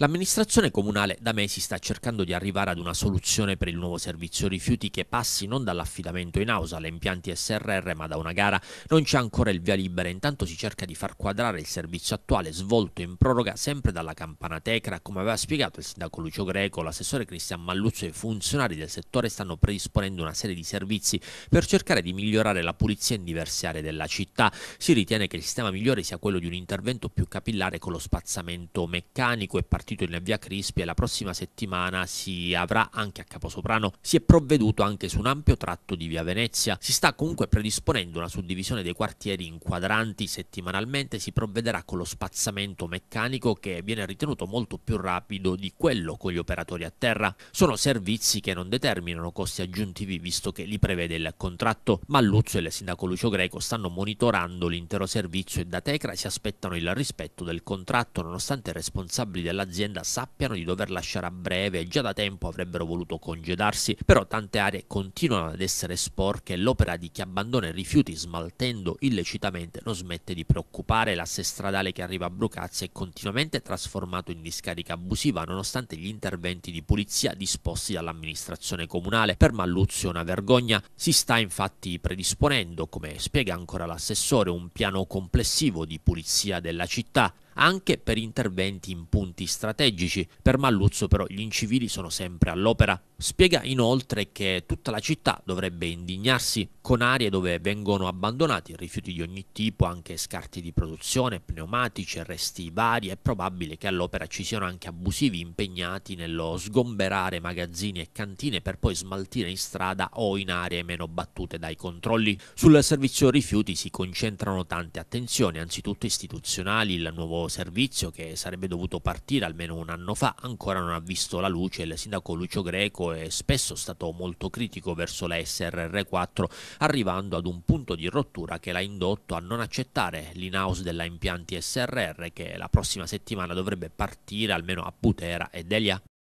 L'amministrazione comunale da mesi sta cercando di arrivare ad una soluzione per il nuovo servizio rifiuti che passi non dall'affidamento in ausa alle impianti SRR ma da una gara. Non c'è ancora il via libera, intanto si cerca di far quadrare il servizio attuale svolto in proroga sempre dalla Campana Tecra. Come aveva spiegato il sindaco Lucio Greco, l'assessore Cristian Malluzzo e i funzionari del settore stanno predisponendo una serie di servizi per cercare di migliorare la pulizia in diverse aree della città. Si ritiene che il sistema migliore sia quello di un intervento più capillare con lo spazzamento meccanico e particolare titoli a Via Crispi e la prossima settimana si avrà anche a Caposoprano. Si è provveduto anche su un ampio tratto di Via Venezia. Si sta comunque predisponendo una suddivisione dei quartieri in quadranti. Settimanalmente si provvederà con lo spazzamento meccanico che viene ritenuto molto più rapido di quello con gli operatori a terra. Sono servizi che non determinano costi aggiuntivi visto che li prevede il contratto. Ma Luzzo e il sindaco Lucio Greco stanno monitorando l'intero servizio e da Tecra si aspettano il rispetto del contratto nonostante i responsabili dell'azienda dell'azienda sappiano di dover lasciare a breve già da tempo avrebbero voluto congedarsi, però tante aree continuano ad essere sporche e l'opera di chi abbandona i rifiuti smaltendo illecitamente non smette di preoccupare. L'asse stradale che arriva a Brucazzi è continuamente trasformato in discarica abusiva nonostante gli interventi di pulizia disposti dall'amministrazione comunale. Per Malluzio una vergogna. Si sta infatti predisponendo, come spiega ancora l'assessore, un piano complessivo di pulizia della città anche per interventi in punti strategici. Per Malluzzo però gli incivili sono sempre all'opera. Spiega inoltre che tutta la città dovrebbe indignarsi con aree dove vengono abbandonati rifiuti di ogni tipo, anche scarti di produzione, pneumatici, resti vari. È probabile che all'opera ci siano anche abusivi impegnati nello sgomberare magazzini e cantine per poi smaltire in strada o in aree meno battute dai controlli. Sul servizio rifiuti si concentrano tante attenzioni, anzitutto istituzionali, il nuovo servizio che sarebbe dovuto partire almeno un anno fa ancora non ha visto la luce. Il sindaco Lucio Greco è spesso stato molto critico verso la SRR4, arrivando ad un punto di rottura che l'ha indotto a non accettare l'in-house della impianti SRR che la prossima settimana dovrebbe partire almeno a Putera e Delia.